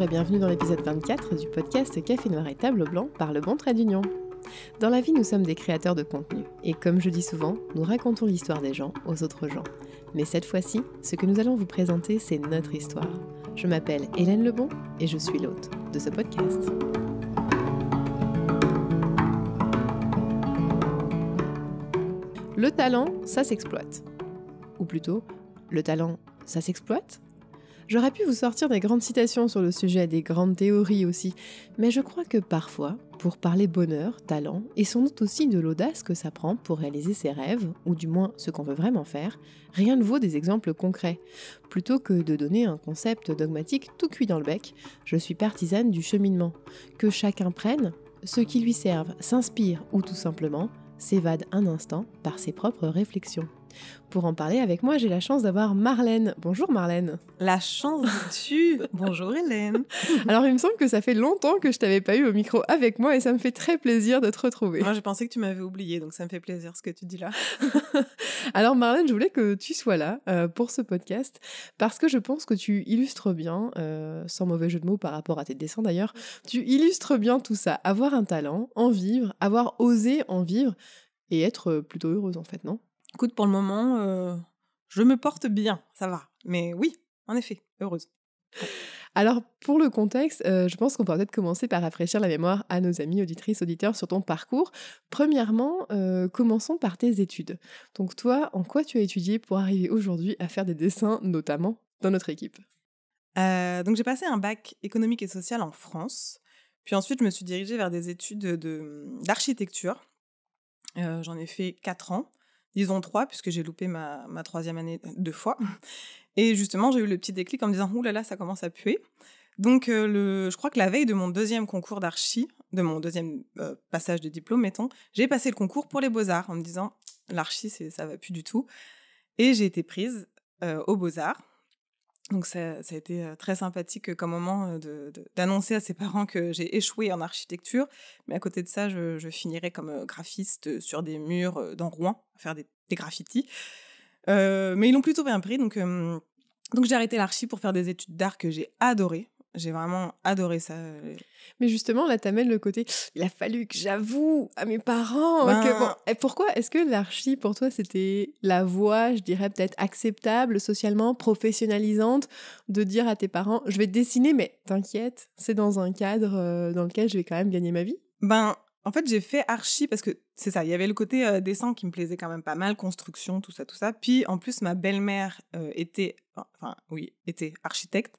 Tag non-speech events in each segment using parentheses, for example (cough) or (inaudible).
et bienvenue dans l'épisode 24 du podcast Café Noir et Table Blanc par le bon trait d'union. Dans la vie, nous sommes des créateurs de contenu et comme je dis souvent, nous racontons l'histoire des gens aux autres gens. Mais cette fois-ci, ce que nous allons vous présenter, c'est notre histoire. Je m'appelle Hélène Lebon et je suis l'hôte de ce podcast. Le talent, ça s'exploite. Ou plutôt, le talent, ça s'exploite J'aurais pu vous sortir des grandes citations sur le sujet, des grandes théories aussi, mais je crois que parfois, pour parler bonheur, talent, et sans doute aussi de l'audace que ça prend pour réaliser ses rêves, ou du moins ce qu'on veut vraiment faire, rien ne vaut des exemples concrets. Plutôt que de donner un concept dogmatique tout cuit dans le bec, je suis partisane du cheminement. Que chacun prenne ce qui lui serve, s'inspire ou tout simplement s'évade un instant par ses propres réflexions. Pour en parler avec moi, j'ai la chance d'avoir Marlène. Bonjour Marlène. La chance tu Bonjour Hélène. (laughs) Alors il me semble que ça fait longtemps que je t'avais pas eu au micro avec moi et ça me fait très plaisir de te retrouver. Moi je pensais que tu m'avais oublié donc ça me fait plaisir ce que tu dis là. (laughs) Alors Marlène, je voulais que tu sois là euh, pour ce podcast parce que je pense que tu illustres bien, euh, sans mauvais jeu de mots par rapport à tes dessins d'ailleurs, tu illustres bien tout ça. Avoir un talent, en vivre, avoir osé en vivre et être euh, plutôt heureuse en fait, non Écoute, pour le moment, euh, je me porte bien, ça va. Mais oui, en effet, heureuse. Alors, pour le contexte, euh, je pense qu'on peut peut-être commencer par rafraîchir la mémoire à nos amis auditrices, auditeurs sur ton parcours. Premièrement, euh, commençons par tes études. Donc, toi, en quoi tu as étudié pour arriver aujourd'hui à faire des dessins, notamment dans notre équipe Donc, j'ai passé un bac économique et social en France. Puis ensuite, je me suis dirigée vers des études d'architecture. J'en ai fait 4 ans ont trois, puisque j'ai loupé ma, troisième année deux fois. Et justement, j'ai eu le petit déclic en me disant, Ouh là là, ça commence à puer. Donc, euh, le, je crois que la veille de mon deuxième concours d'archi, de mon deuxième euh, passage de diplôme, mettons, j'ai passé le concours pour les beaux-arts en me disant, l'archi, ça va plus du tout. Et j'ai été prise euh, aux beaux-arts. Donc ça, a été très sympathique comme moment d'annoncer à ses parents que j'ai échoué en architecture. Mais à côté de ça, je, je finirai comme graphiste sur des murs dans Rouen, à faire des, graffitis. mais ils l'ont plutôt bien pris. Donc, donc j'ai arrêté l'archi pour faire des études d'art que j'ai adorées. J'ai vraiment adoré ça. Mais justement, là, t'amènes le côté. Il a fallu que j'avoue à mes parents. Ben que, et eh, pourquoi est-ce que l'archi, pour toi, c'était la voie, je dirais peut-être acceptable, socialement, professionnalisante, de dire à tes parents Je vais dessiner, mais t'inquiète, c'est dans un cadre euh, dans lequel je vais quand même gagner ma vie Ben, en fait, j'ai fait archi parce que c'est ça, il y avait le côté euh, dessin qui me plaisait quand même pas mal, construction, tout ça, tout ça. Puis en plus, ma belle-mère euh, était, enfin oui, était architecte.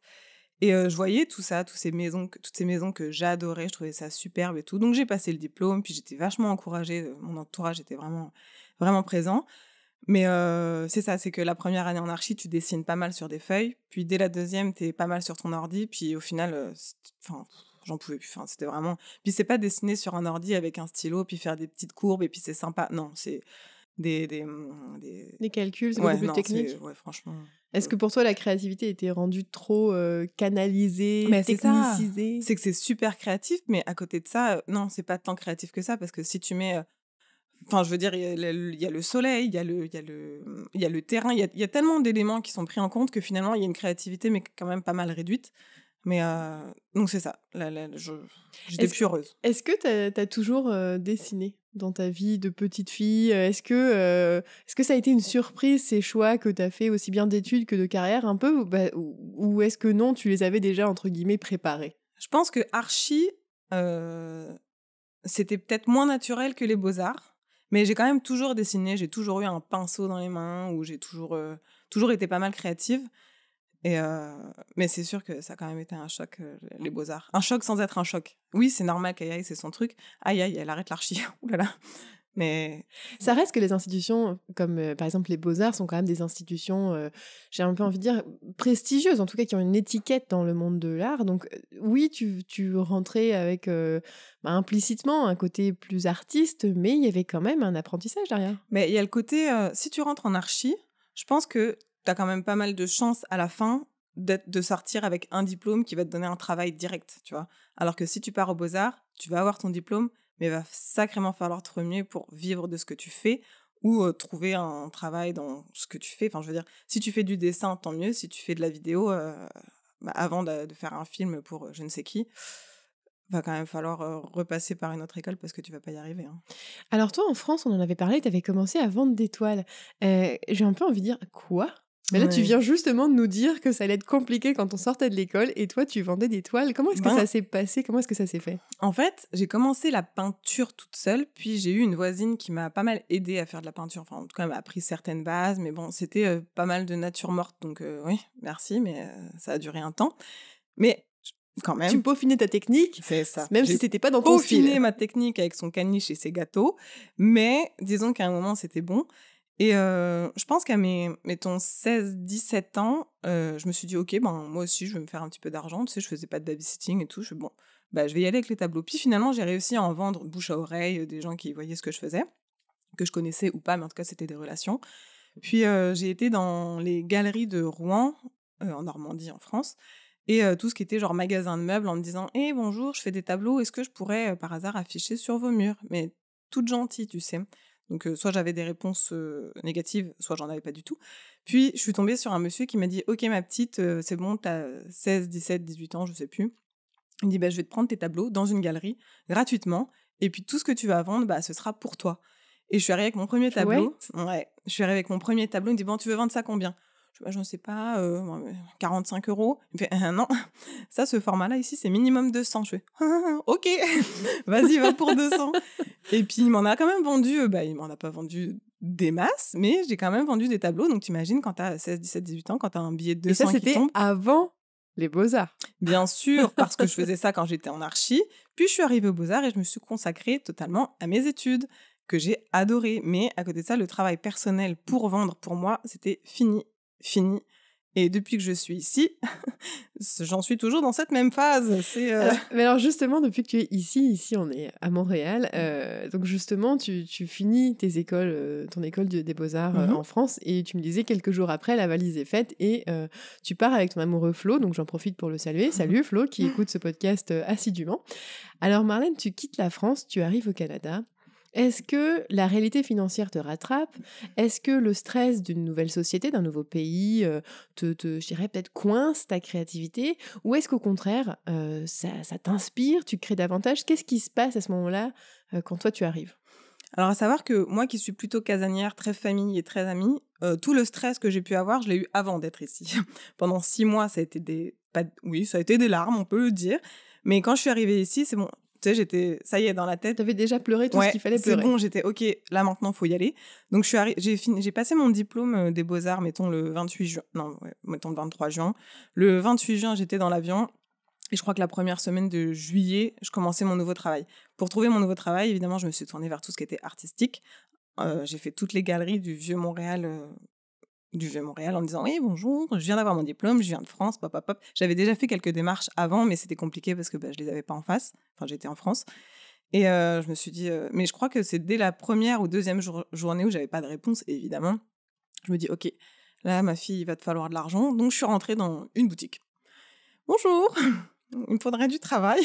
Et je voyais tout ça, toutes ces maisons, toutes ces maisons que j'adorais, je trouvais ça superbe et tout. Donc j'ai passé le diplôme, puis j'étais vachement encouragée, mon entourage était vraiment, vraiment présent. Mais c'est ça, c'est que la première année en archi, tu dessines pas mal sur des feuilles, puis dès la deuxième, tu es pas mal sur ton ordi, puis au final, enfin, j'en pouvais plus. c'était vraiment. Puis c'est pas dessiner sur un ordi avec un stylo, puis faire des petites courbes, et puis c'est sympa. Non, c'est Mmh, des, calculs, c'est beaucoup plus technique. Est, franchement. Mmh. Est-ce que pour toi, la créativité était rendue trop canalisée, technicisée C'est que c'est super créatif, mais à côté de ça, non, c'est pas tant créatif que ça, parce que si tu mets. Enfin, je veux dire, il y, a le soleil, il y, a le, y, a le, mmh, y a le terrain, il y a, tellement d'éléments qui sont pris en compte que finalement, il y a une créativité, mais quand même pas mal réduite. Mais donc, c'est ça. J'étais plus heureuse. Est-ce que tu as, toujours dessiné dans ta vie de petite fille euh, Est-ce que, euh, est que ça a été une surprise ces choix que tu as fait aussi bien d'études que de carrière un peu Ou, bah, est-ce que non, tu les avais déjà entre guillemets préparés Je pense que archi, euh, c'était peut-être moins naturel que les beaux-arts, mais j'ai quand même toujours dessiné, j'ai toujours eu un pinceau dans les mains ou j'ai toujours, toujours été pas mal créative mais c'est sûr que ça a quand même été un choc, les beaux-arts. Un choc sans être un choc. Oui, c'est normal qu'aïe c'est son truc. Aïe aïe, elle arrête l'archi. (laughs) Mais ça reste que les institutions, comme par exemple les Beaux-Arts, sont quand même des institutions, j'ai un peu envie de dire, prestigieuses, en tout cas qui ont une étiquette dans le monde de l'art. Donc oui, tu, tu rentrais avec bah, implicitement un côté plus artiste, mais il y avait quand même un apprentissage derrière. Mais il y a le côté, si tu rentres en archi, je pense que tu as quand même pas mal de chances à la fin de sortir avec un diplôme qui va te donner un travail direct, tu vois. Alors que si tu pars au Beaux-Arts, tu vas avoir ton diplôme, mais il va sacrément falloir te remuer pour vivre de ce que tu fais ou trouver un travail dans ce que tu fais. Enfin, je veux dire, si tu fais du dessin, tant mieux. Si tu fais de la vidéo, bah, avant de, faire un film pour je ne sais qui, va quand même falloir repasser par une autre école parce que tu vas pas y arriver. Hein. Alors toi, en France, on en avait parlé, tu avais commencé à vendre des toiles. J'ai un peu envie de dire, quoi mais là, tu viens justement de nous dire que ça allait être compliqué quand on sortait de l'école et toi, tu vendais des toiles. Comment est-ce que ben. ça s'est passé Comment est-ce que ça s'est fait En fait, j'ai commencé la peinture toute seule, puis j'ai eu une voisine qui m'a pas mal aidé à faire de la peinture. Enfin, en tout cas, elle m'a appris certaines bases, mais bon, c'était euh, pas mal de nature morte, donc euh, oui, merci, mais euh, ça a duré un temps. Mais quand même. Tu peaufinais ta technique. C'est ça. Même si c'était pas dans ton style. Peaufiné ma technique avec son caniche et ses gâteaux, mais disons qu'à un moment, c'était bon. Et euh, je pense qu'à mes, mettons, 16-17 ans, euh, je me suis dit, OK, ben, moi aussi, je vais me faire un petit peu d'argent. Tu sais, je faisais pas de babysitting et tout. Je bon, bah, je vais y aller avec les tableaux. Puis finalement, j'ai réussi à en vendre bouche à oreille euh, des gens qui voyaient ce que je faisais, que je connaissais ou pas, mais en tout cas, c'était des relations. Puis j'ai été dans les galeries de Rouen, en Normandie, en France, et tout ce qui était genre magasin de meubles en me disant, hé, «Eh, bonjour, je fais des tableaux, est-ce que je pourrais par hasard afficher sur vos murs Mais toute gentille, tu sais. Donc soit j'avais des réponses négatives, soit j'en avais pas du tout. Puis je suis tombée sur un monsieur qui m'a dit "OK ma petite, c'est bon, t'as 16, 17, 18 ans, je sais plus." Il me dit bah, "Je vais te prendre tes tableaux dans une galerie gratuitement et puis tout ce que tu vas vendre, bah ce sera pour toi." Et je suis arrivée avec mon premier tableau. Ouais. Je suis arrivée avec mon premier tableau, il me dit "Bon, tu veux vendre ça combien je, ne «Bah, sais pas, 45 euros. Il me fait, «Ah, non, ça, ce format-là, ici, c'est minimum 200. Je fais, «Ah, ah, ok, (laughs) vas-y, va pour 200. Et puis, il m'en a quand même vendu, bah, il m'en a pas vendu des masses, mais j'ai quand même vendu des tableaux. Donc, tu imagines quand t'as 16, 17, 18 ans, quand t'as un billet de 200 Et ça, c'était avant les beaux-arts. Bien sûr, (laughs) parce que je faisais ça quand j'étais en archi. Puis, je suis arrivée aux beaux-arts et je me suis consacrée totalement à mes études que j'ai adoré. Mais à côté de ça, le travail personnel pour vendre, pour moi, c'était fini, fini. Et depuis que je suis ici, (laughs) j'en suis toujours dans cette même phase. Euh ah, mais alors justement, depuis que tu es ici, ici on est à Montréal, euh, donc justement tu, finis tes écoles, euh, ton école des beaux-arts mmh en France, et tu me disais quelques jours après, la valise est faite, et tu pars avec ton amoureux Flo, donc j'en profite pour le saluer. Mmh Salut Flo, qui mmh. écoute ce podcast assidûment. Alors Marlène, tu quittes la France, tu arrives au Canada, est-ce que la réalité financière te rattrape Est-ce que le stress d'une nouvelle société, d'un nouveau pays, euh, te, te je dirais, peut-être coince ta créativité Ou est-ce qu'au contraire, euh, ça, t'inspire, tu crées davantage Qu'est-ce qui se passe à ce moment-là euh, quand toi tu arrives alors, à savoir que moi qui suis plutôt casanière, très famille et très amie, tout le stress que j'ai pu avoir, je l'ai eu avant d'être ici. (laughs) Pendant six mois, ça a été des. Pas, oui, ça a été des larmes, on peut le dire. Mais quand je suis arrivée ici, c'est bon, tu sais, j'étais, ça y est, dans la tête. T'avais déjà pleuré tout ce qu'il fallait pleurer. C'est bon, j'étais ok. Là maintenant, faut y aller. Donc je suis j'ai fini, j'ai passé mon diplôme euh, des beaux arts, mettons le 28 juin, non, mettons le 23 juin. Le 28 juin, j'étais dans l'avion et je crois que la première semaine de juillet, je commençais mon nouveau travail. Pour trouver mon nouveau travail, évidemment, je me suis tournée vers tout ce qui était artistique. Euh, j'ai fait toutes les galeries du vieux Montréal euh, du Vieux Montréal en disant oui «Eh, bonjour, je viens d'avoir mon diplôme, je viens de France, pop pop pop. J'avais déjà fait quelques démarches avant, mais c'était compliqué parce que je bah, je les avais pas en face. Enfin, j'étais en France. Et euh, je me suis dit, euh, mais je crois que c'est dès la première ou deuxième journée où j'avais pas de réponse, évidemment. Je me dis, ok, là, ma fille, il va te falloir de l'argent. Donc, je suis rentrée dans une boutique. Bonjour, (laughs) il me faudrait du travail.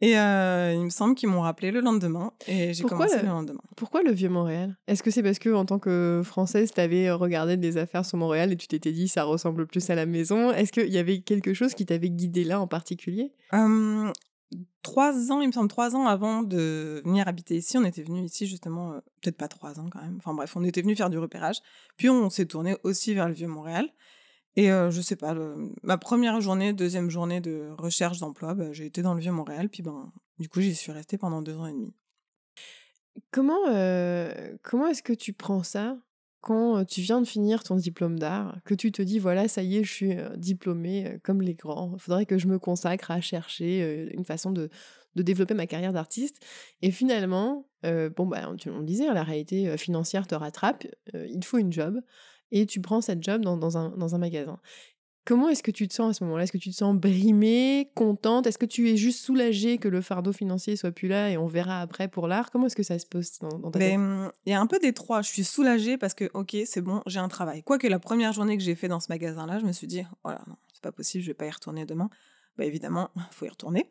Et euh, il me semble qu'ils m'ont rappelé le lendemain et j'ai commencé le... lendemain. Pourquoi le vieux Montréal Est-ce que c'est parce que en tant que française, tu avais regardé des affaires sur Montréal et tu t'étais dit ça ressemble plus à la maison Est-ce qu'il y avait quelque chose qui t'avait guidé là en particulier Trois ans, il me semble, trois ans avant de venir habiter ici, on était venu ici justement, euh, peut-être pas trois ans quand même. Enfin bref, on était venu faire du repérage. Puis on s'est tourné aussi vers le vieux Montréal. Et euh, je sais pas, ma première journée, deuxième journée de recherche d'emploi, bah, j'ai été dans le Vieux-Montréal, puis ben, du coup, j'y suis restée pendant deux ans et demi. Comment, euh, comment est-ce que tu prends ça quand euh, tu viens de finir ton diplôme d'art, que tu te dis, voilà, ça y est, je suis diplômée comme les grands, il faudrait que je me consacre à chercher une façon de, de développer ma carrière d'artiste. Et finalement, bon, bah, on, le disait, hein, la réalité financière te rattrape, il faut une job et tu prends cette job dans, un, magasin. Comment est-ce que tu te sens à ce moment-là Est-ce que tu te sens brimée, contente Est-ce que tu es juste soulagée que le fardeau financier soit plus là et on verra après pour l'art Comment est-ce que ça se pose dans, ta tête mmh, Il y a un peu des trois. Je suis soulagée parce que, ok, c'est bon, j'ai un travail. Quoique la première journée que j'ai fait dans ce magasin-là, je me suis dit, oh là, non, c'est pas possible, je vais pas y retourner demain. Bah évidemment, (laughs) faut y retourner.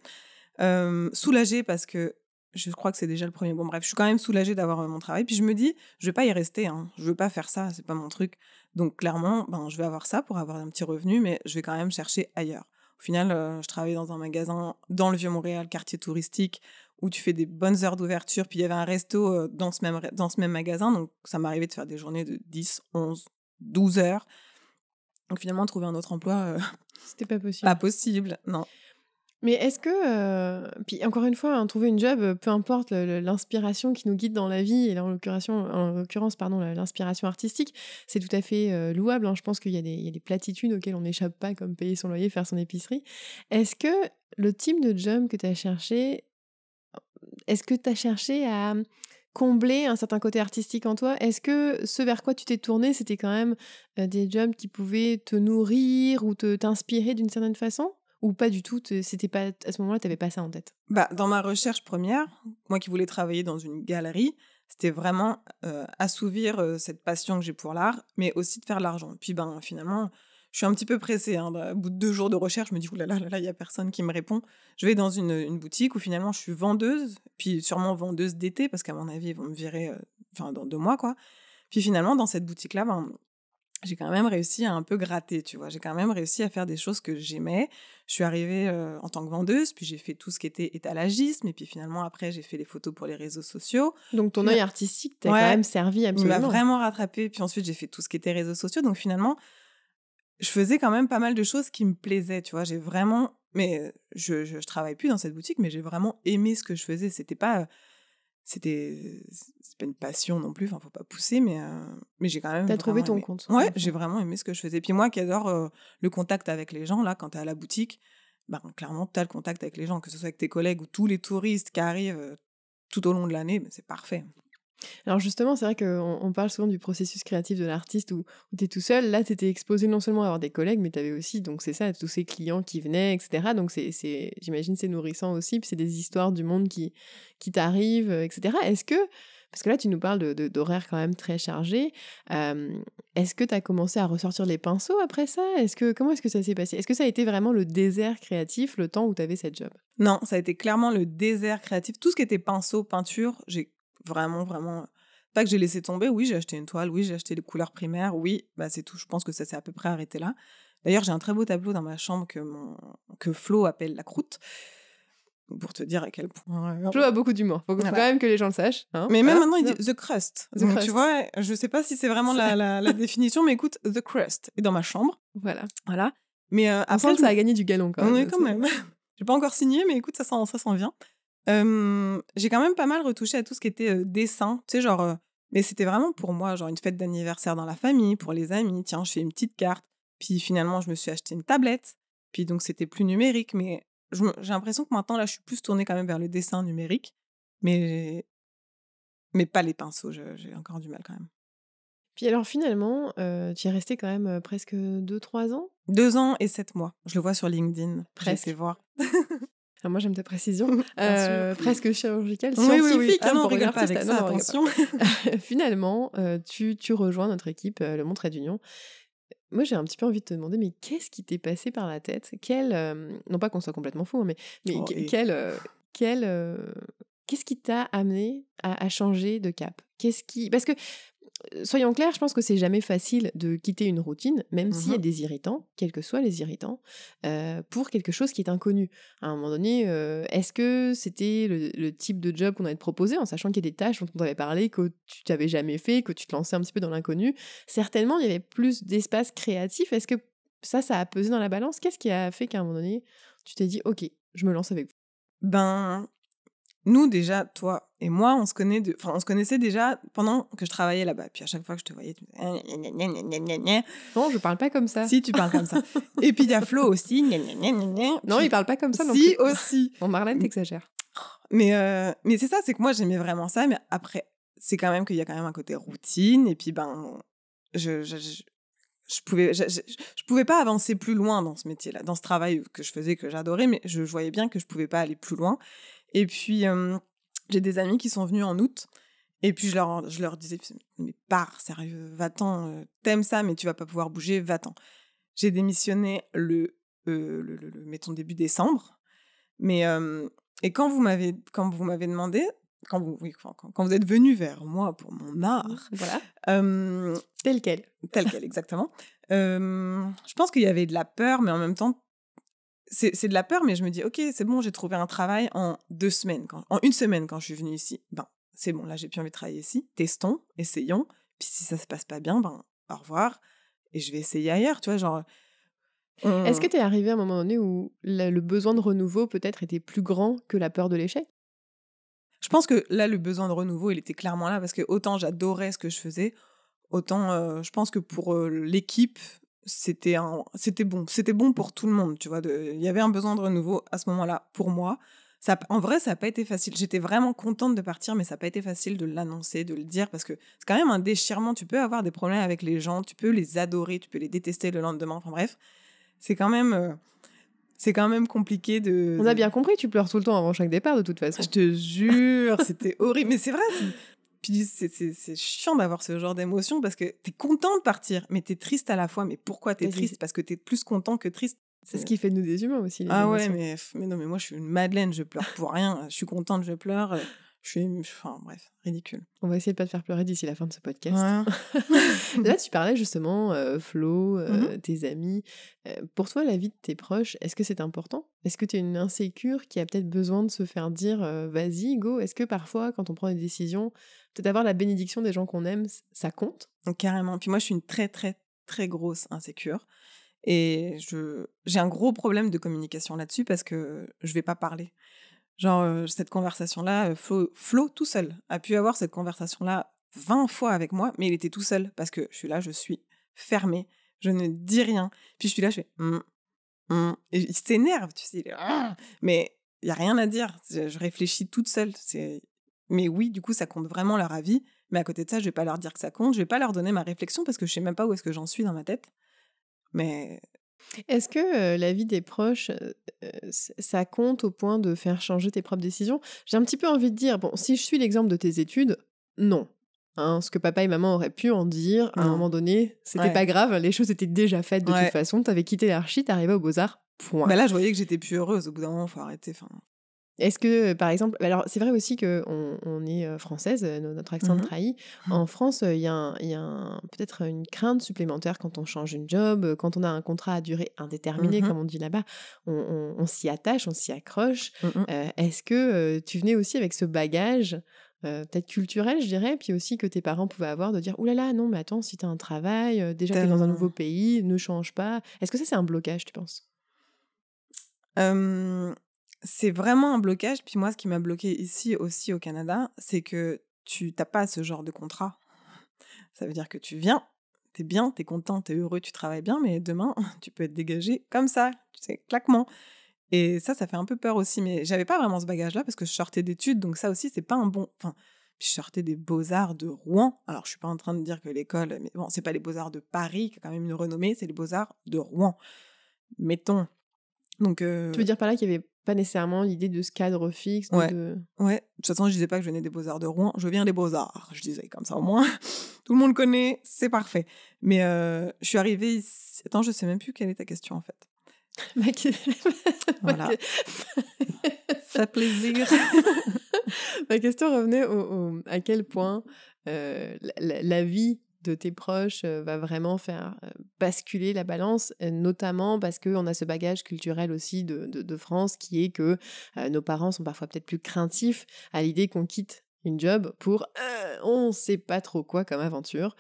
soulagée parce que je crois que c'est déjà le premier. Bon, bref, je suis quand même soulagée d'avoir euh, mon travail. Puis je me dis, je vais pas y rester. Hein. Je veux pas faire ça. C'est pas mon truc. Donc clairement, ben, je vais avoir ça pour avoir un petit revenu, mais je vais quand même chercher ailleurs. Au final, euh, je travaillais dans un magasin dans le Vieux-Montréal, quartier touristique, où tu fais des bonnes heures d'ouverture. Puis il y avait un resto euh, dans, ce même, dans ce même magasin. Donc ça m'arrivait de faire des journées de 10, 11, 12 heures. Donc finalement, trouver un autre emploi. C'était pas possible. Pas possible, non. Mais est-ce que, puis encore une fois, hein, trouver une job, peu importe l'inspiration qui nous guide dans la vie, et là, en l'occurrence, pardon, l'inspiration artistique, c'est tout à fait louable. Hein. Je pense qu'il y, y, a des platitudes auxquelles on n'échappe pas, comme payer son loyer, faire son épicerie. Est-ce que le type de job que tu as cherché, est-ce que tu as cherché à combler un certain côté artistique en toi Est-ce que ce vers quoi tu t'es tourné, c'était quand même des jobs qui pouvaient te nourrir ou t'inspirer d'une certaine façon ou pas du tout C'était pas à ce moment-là, tu n'avais pas ça en tête bah, Dans ma recherche première, moi qui voulais travailler dans une galerie, c'était vraiment euh, assouvir euh, cette passion que j'ai pour l'art, mais aussi de faire de l'argent. Puis ben finalement, je suis un petit peu pressée. Hein, au bout de deux jours de recherche, je me dis, oulala, là là, il y n'y a personne qui me répond. Je vais dans une, boutique où finalement je suis vendeuse, puis sûrement vendeuse d'été, parce qu'à mon avis, ils vont me virer euh, enfin dans deux mois. quoi. Puis finalement, dans cette boutique-là, ben, j'ai quand même réussi à un peu gratter, tu vois. J'ai quand même réussi à faire des choses que j'aimais. Je suis arrivée en tant que vendeuse, puis j'ai fait tout ce qui était étalagisme, et puis finalement, après, j'ai fait les photos pour les réseaux sociaux. Donc, ton œil artistique t'a quand même servi absolument. Il m'a vraiment rattrapé. Puis ensuite, j'ai fait tout ce qui était réseaux sociaux. Donc, finalement, je faisais quand même pas mal de choses qui me plaisaient, tu vois. J'ai vraiment... Mais je, je, je, travaille plus dans cette boutique, mais j'ai vraiment aimé ce que je faisais. C'était pas c'était c'est pas une passion non plus enfin faut pas pousser mais euh, mais j'ai quand même trouvé ton compte ouais j'ai vraiment aimé ce que je faisais puis moi qui adore euh, le contact avec les gens là quand es à la boutique clairement clairement t'as le contact avec les gens que ce soit avec tes collègues ou tous les touristes qui arrivent euh, tout au long de l'année ben, c'est parfait alors justement, c'est vrai qu'on on parle souvent du processus créatif de l'artiste où, tu es tout seul. Là, tu étais exposé non seulement à avoir des collègues, mais tu avais aussi, donc c'est ça, tous ces clients qui venaient, etc. Donc c'est, c'est, j'imagine c'est nourrissant aussi, puis c'est des histoires du monde qui, qui t'arrivent, etc. Est-ce que, parce que là, tu nous parles de, d'horaires quand même très chargés, est-ce que tu as commencé à ressortir les pinceaux après ça est-ce que, Comment est-ce que ça s'est passé Est-ce que ça a été vraiment le désert créatif, le temps où tu avais cette job Non, ça a été clairement le désert créatif. Tout ce qui était pinceau, peinture, j'ai vraiment, vraiment. Pas que j'ai laissé tomber, oui, j'ai acheté une toile, oui, j'ai acheté des couleurs primaires, oui, bah c'est tout. Je pense que ça s'est à peu près arrêté là. D'ailleurs, j'ai un très beau tableau dans ma chambre que, mon... que Flo appelle la croûte. Pour te dire à quel point. Euh, Flo a beaucoup d'humour. Faut quand même que les gens le sachent. Hein. mais même hein? maintenant, il dit The Crust. tu vois, je sais pas si c'est vraiment la, (laughs) définition, mais écoute, The Crust. est dans ma chambre. Voilà. Voilà. Mais euh, après. ça a gagné du galon quand même. quand même. (laughs) j'ai pas encore signé, mais écoute, ça s'en vient j'ai quand même pas mal retouché à tout ce qui était dessin, tu sais, genre, mais c'était vraiment pour moi, genre une fête d'anniversaire dans la famille, pour les amis, tiens, je fais une petite carte, puis finalement, je me suis acheté une tablette, puis donc c'était plus numérique, mais j'ai l'impression que maintenant, là, je suis plus tournée quand même vers le dessin numérique, mais, mais pas les pinceaux, j'ai encore du mal quand même. Puis alors finalement, tu es resté quand même presque 2-3 ans Deux ans et 7 mois. Je le vois sur LinkedIn. Presque. voir. (laughs) moi, j'aime ta précision. (laughs) Euh, presque chirurgicale, scientifique. Ah, hein, non, pas avec ça, attention. (laughs) Finalement, euh, tu, tu, rejoins notre équipe, euh, le Montrait d'Union. Moi, j'ai un petit peu envie de te demander, mais qu'est-ce qui t'est passé par la tête Quel, Non pas qu'on soit complètement fou, hein, mais, mais oh, quel... Qu'est-ce qui t'a amené à, à, changer de cap Qu'est-ce qui parce que soyons clairs, je pense que c'est jamais facile de quitter une routine, même s'il y a mhm. des irritants, quels que soient les irritants, euh, pour quelque chose qui est inconnu. À un moment donné, euh, est-ce que c'était le, type de job qu'on allait te proposer, en sachant qu'il y a des tâches dont on t'avait parlé, que tu t'avais jamais fait, que tu te lançais un petit peu dans l'inconnu Certainement, il y avait plus d'espace créatif. Est-ce que ça, ça a pesé dans la balance Qu'est-ce qui a fait qu'à un moment donné, tu t'es dit, OK, je me lance avec vous Ben, nous déjà, toi et moi, on se connaît, de... enfin, on se connaissait déjà pendant que je travaillais là-bas. Puis à chaque fois que je te voyais, tu non, je parle pas comme ça. Si tu parles comme ça. et puis il y a Flo aussi. non, il parle pas comme ça non si, aussi. (laughs) Bon, Marlène, t'exagères. Mais euh, mais c'est ça, c'est que moi j'aimais vraiment ça, mais après c'est quand même qu'il y a quand même un côté routine et puis ben je, je, je pouvais je, pouvais pas avancer plus loin dans ce métier là dans ce travail que je faisais que j'adorais mais je, voyais bien que je pouvais pas aller plus loin et puis, j'ai des amis qui sont venus en août. Et puis je leur, je leur disais, mais pars, sérieux, va-t'en, t'aimes ça, mais tu vas pas pouvoir bouger, va-t'en. J'ai démissionné le, le, mettons, début décembre. Mais, et quand vous m'avez, quand vous m'avez demandé, quand vous, quand, vous êtes venu vers moi pour mon art, mmh, voilà. tel quel. Tel quel, exactement. je pense qu'il y avait de la peur, mais en même temps, c'est de la peur, mais je me dis, ok, c'est bon, j'ai trouvé un travail en deux semaines, en une semaine quand je suis venue ici. Ben, c'est bon, là, j'ai plus envie de travailler ici. Testons, essayons. Puis si ça se passe pas bien, ben, au revoir. Et je vais essayer ailleurs, tu vois, genre. Est-ce que tu es arrivé à un moment donné où le besoin de renouveau peut-être était plus grand que la peur de l'échec Je pense que là, le besoin de renouveau, il était clairement là parce que autant j'adorais ce que je faisais, autant euh, je pense que pour euh, l'équipe, c'était c'était bon, c'était bon pour tout le monde, tu vois. Il y avait un besoin de renouveau à ce moment-là pour moi. Ça, en vrai, ça n'a pas été facile. J'étais vraiment contente de partir, mais ça n'a pas été facile de l'annoncer, de le dire, parce que c'est quand même un déchirement. Tu peux avoir des problèmes avec les gens, tu peux les adorer, tu peux les détester le lendemain. Enfin bref, c'est quand même. Euh, c'est quand même compliqué de. On a bien compris, tu pleures tout le temps avant chaque départ, de toute façon. Je te jure, c'était horrible. Mais c'est vrai, tu dis, c'est chiant d'avoir ce genre d'émotion parce que t'es content de partir, mais t'es triste à la fois. Mais pourquoi t'es triste Parce que t'es plus content que triste. C'est ce euh. qui fait de nous des humains aussi. ah ouais, mais, mais non, mais moi je suis une madeleine, je pleure pour rien. Je suis contente, je pleure. Je suis, enfin bref, ridicule. On va essayer de pas te faire pleurer d'ici la fin de ce podcast. (laughs) Là, tu parlais justement, euh, Flo, euh, mhm. tes amis. Euh, pour toi, la vie de tes proches, est-ce que c'est important Est-ce que tu es une insécure qui a peut-être besoin de se faire dire, vas-y, go Est-ce que parfois, quand on prend des décisions, peut-être avoir la bénédiction des gens qu'on aime, ça compte Donc, oh, Carrément. Puis moi, je suis une très, très, très grosse insécure. Et j'ai un gros problème de communication là-dessus parce que je ne vais pas parler. Genre, cette conversation-là, Flo, tout seul a pu avoir cette conversation-là 20 fois avec moi, mais il était tout seul parce que je suis là, je suis fermée, je ne dis rien. Puis je suis là, je fais. «Mmh, mmh». Et il s'énerve, tu sais. Il est, «Ah mais il n'y a rien à dire. Je réfléchis toute seule. Mais oui, du coup, ça compte vraiment leur avis. Mais à côté de ça, je ne vais pas leur dire que ça compte. Je vais pas leur donner ma réflexion parce que je sais même pas où est-ce que j'en suis dans ma tête. Mais est-ce que la vie des proches, ça compte au point de faire changer tes propres décisions J'ai un petit peu envie de dire, bon, si je suis l'exemple de tes études, non. Hein, ce que papa et maman auraient pu en dire, à un moment donné, c'était pas grave, les choses étaient déjà faites de toute façon, t'avais quitté l'archi, t'arrivais au beaux-arts, point. Bah là, je voyais que j'étais plus heureuse. Au bout d'un moment, faut arrêter. Est-ce que, euh, par exemple, alors c'est vrai aussi que on est euh, française, euh, notre accent mmh trahit. En France, il y a, peut-être une crainte supplémentaire quand on change une job, quand on a un contrat à durée indéterminée, mmh comme on dit là-bas, on, s'y attache, on s'y accroche. Mmh est-ce que tu venais aussi avec ce bagage peut-être culturel, je dirais, puis aussi que tes parents pouvaient avoir de dire Ouh là là, non, mais attends, si tu as un travail, déjà es dans un nouveau pays, ne change pas. Est-ce que ça, c'est un blocage, tu penses c'est vraiment un blocage. Puis moi, ce qui m'a bloqué ici aussi au Canada, c'est que tu n'as pas ce genre de contrat. Ça veut dire que tu viens, tu es bien, tu es content, tu es heureux, tu travailles bien, mais demain, (laughs) tu peux être dégagé comme ça, tu sais, claquement. Et ça, ça fait un peu peur aussi, mais j'avais pas vraiment ce bagage-là parce que je sortais d'études, donc ça aussi, c'est pas un bon. Enfin, je sortais des beaux-arts de Rouen. Alors, je suis pas en train de dire que l'école, mais bon, c'est pas les beaux-arts de Paris qui a quand même une renommée, c'est les beaux-arts de Rouen. Mettons. Donc, Tu veux euh dire par là qu'il y avait pas nécessairement l'idée de ce cadre fixe. Ouais. De... ouais. De toute façon, je disais pas que je venais des Beaux-Arts de Rouen, je viens des Beaux-Arts. Je disais comme ça au moins. (laughs) Tout le monde connaît, c'est parfait. Mais euh, je suis arrivée ici. Attends, je sais même plus quelle est ta question en fait. (laughs) (laughs) voilà. ça plaisir. Ma question revenait au, à quel point euh, la, vie de tes proches va vraiment faire basculer la balance, notamment parce qu'on a ce bagage culturel aussi de, France qui est que nos parents sont parfois peut-être plus craintifs à l'idée qu'on quitte une job pour on sait pas trop quoi comme aventure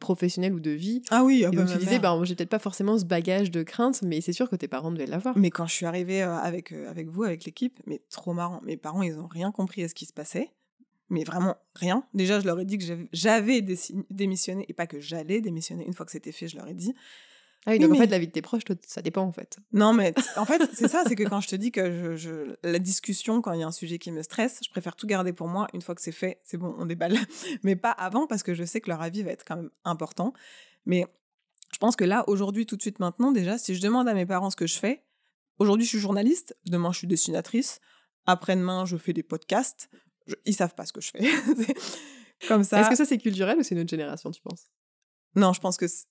professionnelle ou de vie. Ah oui, ah bah, tu ben, j'ai peut-être pas forcément ce bagage de crainte mais c'est sûr que tes parents devaient l'avoir. Mais quand je suis arrivée avec avec vous avec l'équipe, mais trop marrant, mes parents ils ont rien compris à ce qui se passait mais vraiment rien. Déjà, je leur ai dit que j'avais démissionné et pas que j'allais démissionner. Une fois que c'était fait, je leur ai dit. Ah oui, donc en fait, la vie de tes proches, ça dépend en fait. Non, mais en fait, c'est ça, (laughs) c'est que quand je te dis que je... la discussion, quand il y a un sujet qui me stresse, je préfère tout garder pour moi. Une fois que c'est fait, c'est bon, on déballe. (laughs) Mais pas avant, parce que je sais que leur avis va être quand même important. Mais je pense que là, aujourd'hui, tout de suite, maintenant, déjà, si je demande à mes parents ce que je fais, aujourd'hui, je suis journaliste, demain, je suis dessinatrice, après-demain, je fais des podcasts, ils ils savent pas ce que je fais. (laughs) comme ça. Est-ce que ça c'est culturel ou c'est autre génération, tu penses Non, je pense que hmm,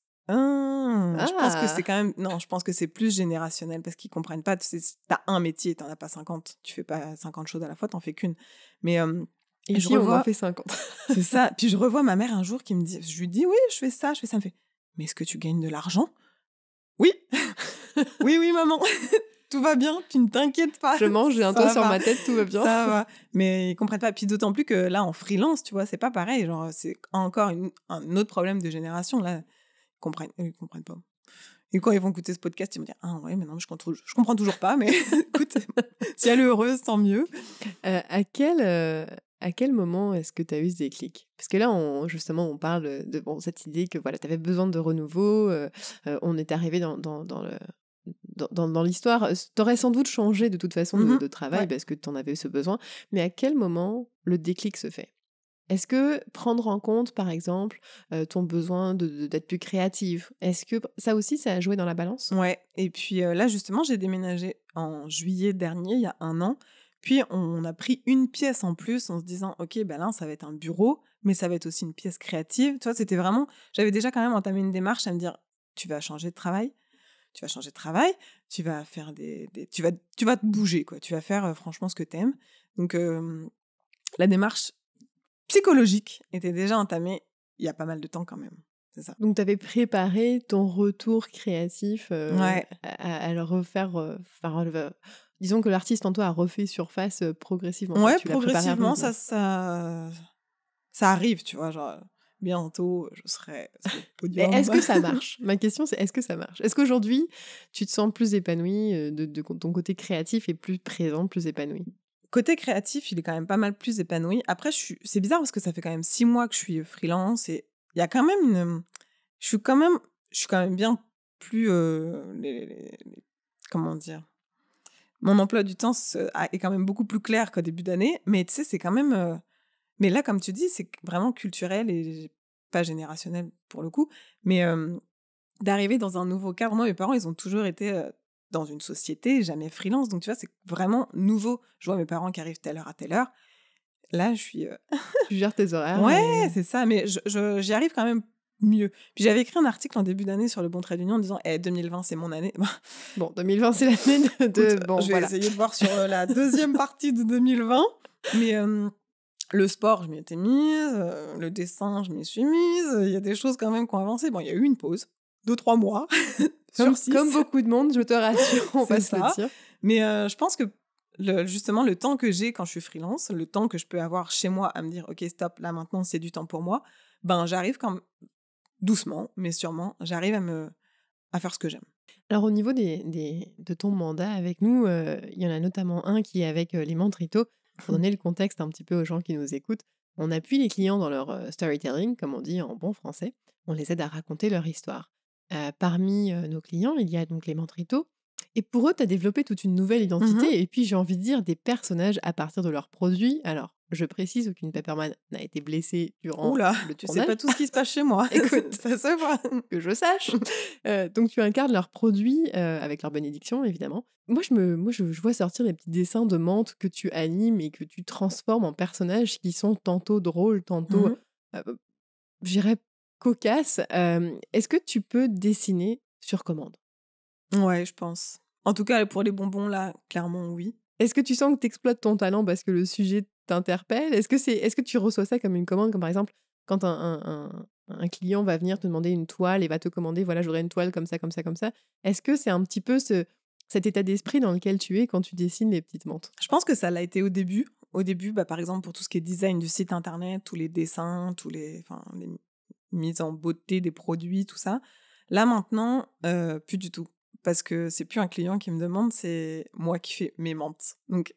Je pense que ah. c'est quand même non, je pense que c'est plus générationnel parce qu'ils comprennent pas. Tu as un métier, tu t'en as pas 50. Tu fais pas 50 choses à la fois, t'en fais qu'une. Mais et je revois... on fait 50. (laughs) c'est ça. Puis je revois ma mère un jour qui me dit, je lui dis oui, je fais ça, je fais ça. me fait, mais est-ce que tu gagnes de l'argent Oui, (laughs) oui, oui, maman tout va bien, tu ne t'inquiètes pas. Je mange, j'ai un toit sur ma tête, tout va bien. Ça va. (laughs) Mais ils comprennent pas. Puis d'autant plus que là, en freelance, tu vois, c'est pas pareil. Genre, c'est encore un autre problème de génération. Là, ils comprennent, ils comprennent pas. Et quand ils vont écouter ce podcast, ils vont dire Ah ouais, mais non, je comprends, je comprends toujours pas, mais (laughs) écoute, (laughs) si elle est heureuse, tant mieux. Euh, à, quel, euh, à quel moment est-ce que tu as eu ce déclic Parce que là, on, justement, on parle de bon, cette idée que voilà, tu avais besoin de renouveau, euh, on est arrivé dans, dans, dans, le, dans, l'histoire, euh, tu sans doute changé de toute façon de, mmh travail parce que tu en avais ce besoin, mais à quel moment le déclic se fait est-ce que prendre en compte, par exemple, euh, ton besoin d'être plus créative, est-ce que ça aussi, ça a joué dans la balance Ouais, et puis euh, là, justement, j'ai déménagé en juillet dernier, il y a un an. Puis on a pris une pièce en plus en se disant, OK, ben là, ça va être un bureau, mais ça va être aussi une pièce créative. Tu vois, c'était vraiment, j'avais déjà quand même entamé une démarche à me dire, tu vas changer de travail, tu vas changer de travail, tu vas faire des, tu vas, tu vas te bouger quoi, tu vas faire franchement ce que t'aimes. Donc la démarche psychologique était déjà entamée il y a pas mal de temps quand même. Donc, tu avais préparé ton retour créatif à, le refaire. disons que l'artiste en toi a refait surface progressivement. Ouais, progressivement, ça, ça, ça, arrive, tu vois. Genre, bientôt, je serai sur (laughs) est-ce que ça (laughs) marche Ma question, c'est est-ce que ça marche Est-ce qu'aujourd'hui, tu te sens plus épanoui euh, de, ton côté créatif est plus présent, plus épanoui Côté créatif, il est quand même pas mal plus épanoui. Après, suis... c'est bizarre parce que ça fait quand même six mois que je suis euh, freelance et il y a quand même Je suis quand même, je suis quand même bien plus. Euh, comment dire Mon emploi du temps est quand même beaucoup plus clair qu'au début d'année, mais tu sais, c'est quand même. Mais là, comme tu dis, c'est vraiment culturel et pas générationnel pour le coup, mais d'arriver dans un nouveau cadre. Moi, mes parents, ils ont toujours été dans une société, jamais freelance. Donc, tu vois, c'est vraiment nouveau. Je vois mes parents qui arrivent telle heure à telle heure. Là, je suis. tu gères tes horaires. Ouais, c'est ça. Mais j'y je, arrive quand même mieux. Puis j'avais écrit un article en début d'année sur le bon trait d'union en disant eh, 2020, c'est mon année. bon, 2020, c'est l'année (laughs) de. bon, je vais essayer de voir sur la deuxième partie de 2020. Mais le sport, je m'y étais mise, euh, le dessin, je m'y suis mise. Il y a des choses quand même qui ont avancé. Bon, il y a eu une pause, deux, trois mois. (laughs) comme, comme beaucoup de monde, je te rassure, on passe (laughs) ça. Mais euh, je pense que le, justement, le temps que j'ai quand je suis freelance, le temps que je peux avoir chez moi à me dire, OK, stop, là maintenant c'est du temps pour moi, ben j'arrive quand doucement, mais sûrement, j'arrive à me à faire ce que j'aime. Alors au niveau des, de ton mandat avec nous, euh, il y en a notamment un qui est avec les Mantritos. Pour donner le contexte un petit peu aux gens qui nous écoutent, on appuie les clients dans leur storytelling, comme on dit en bon français. On les aide à raconter leur histoire. parmi nos clients, il y a donc les Mantrito. Et pour eux, tu as développé toute une nouvelle mmh identité et puis j'ai envie de dire des personnages à partir de leurs produits. Alors, je précise qu'une Pepperman n'a été blessée durant le Tu sais pas tout ce qui se passe chez moi. (laughs) Écoute, (laughs) ça se voit. Que je sache. Euh, donc tu incarnes leurs produits euh, avec leur bénédiction, évidemment. Moi, je me, moi, je, vois sortir des petits dessins de menthe que tu animes et que tu transformes en personnages qui sont tantôt drôles, tantôt, mm euh, j'irais cocasses. Est-ce que tu peux dessiner sur commande Ouais, je pense. En tout cas, pour les bonbons, là, clairement, oui. Est-ce que tu sens que tu exploites ton talent parce que le sujet t'interpelle Est-ce que, c'est, est-ce que tu reçois ça comme une commande Comme par exemple, quand un, un, client va venir te demander une toile et va te commander, voilà, j'aurais une toile comme ça, comme ça, comme ça. Est-ce que c'est un petit peu ce, cet état d'esprit dans lequel tu es quand tu dessines les petites montres Je pense que ça l'a été au début. Au début, bah, par exemple, pour tout ce qui est design du site internet, tous les dessins, tous les, mises en beauté des produits, tout ça. Là maintenant, euh, plus du tout. Parce que c'est plus un client qui me demande, c'est moi qui fais mes mentes. Donc